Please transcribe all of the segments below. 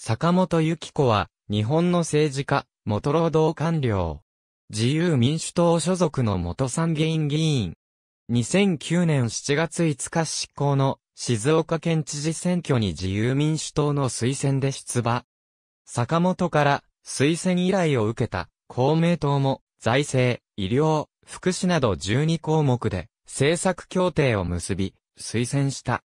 坂本由紀子は、日本の政治家、元労働官僚。自由民主党所属の元参議院議員。2009年7月5日執行の静岡県知事選挙に自由民主党の推薦で出馬。坂本から推薦依頼を受けた公明党も財政、医療、福祉など12項目で政策協定を結び推薦した。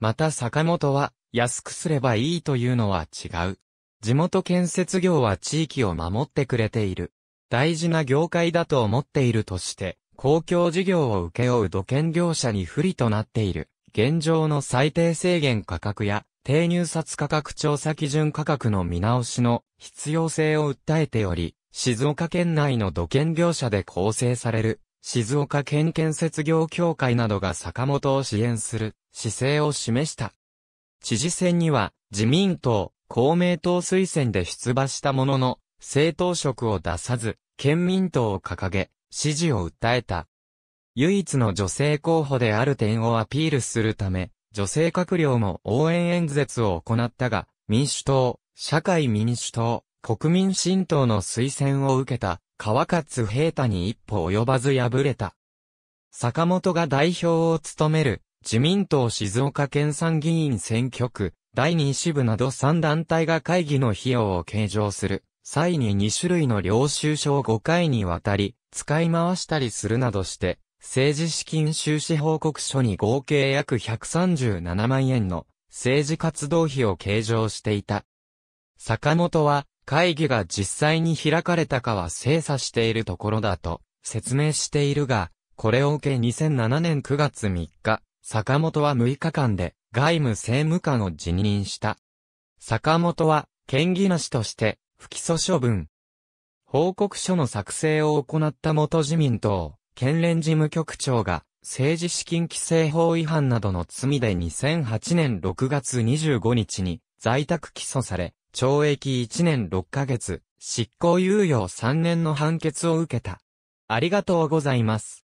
また坂本は安くすればいいというのは違う。地元建設業は地域を守ってくれている。大事な業界だと思っているとして、公共事業を請け負う土建業者に不利となっている。現状の最低制限価格や低入札価格調査基準価格の見直しの必要性を訴えており、静岡県内の土建業者で構成される静岡県建設業協会などが坂本を支援する姿勢を示した。知事選には自民党、公明党推薦で出馬したものの、政党職を出さず、県民党を掲げ、支持を訴えた。唯一の女性候補である点をアピールするため、女性閣僚も応援演説を行ったが、民主党、社会民主党、国民新党の推薦を受けた、川勝平太に一歩及ばず敗れた。坂本が代表を務める自民党静岡県産議員選挙区、第2支部など3団体が会議の費用を計上する。際に2種類の領収書を5回にわたり、使い回したりするなどして、政治資金収支報告書に合計約137万円の政治活動費を計上していた。坂本は、会議が実際に開かれたかは精査しているところだと説明しているが、これを受け2007年9月3日、坂本は6日間で外務政務官を辞任した。坂本は県議なしとして不起訴処分。報告書の作成を行った元自民党、県連事務局長が政治資金規正法違反などの罪で2008年6月25日に在宅起訴され、懲役1年6ヶ月、執行猶予3年の判決を受けた。ありがとうございます。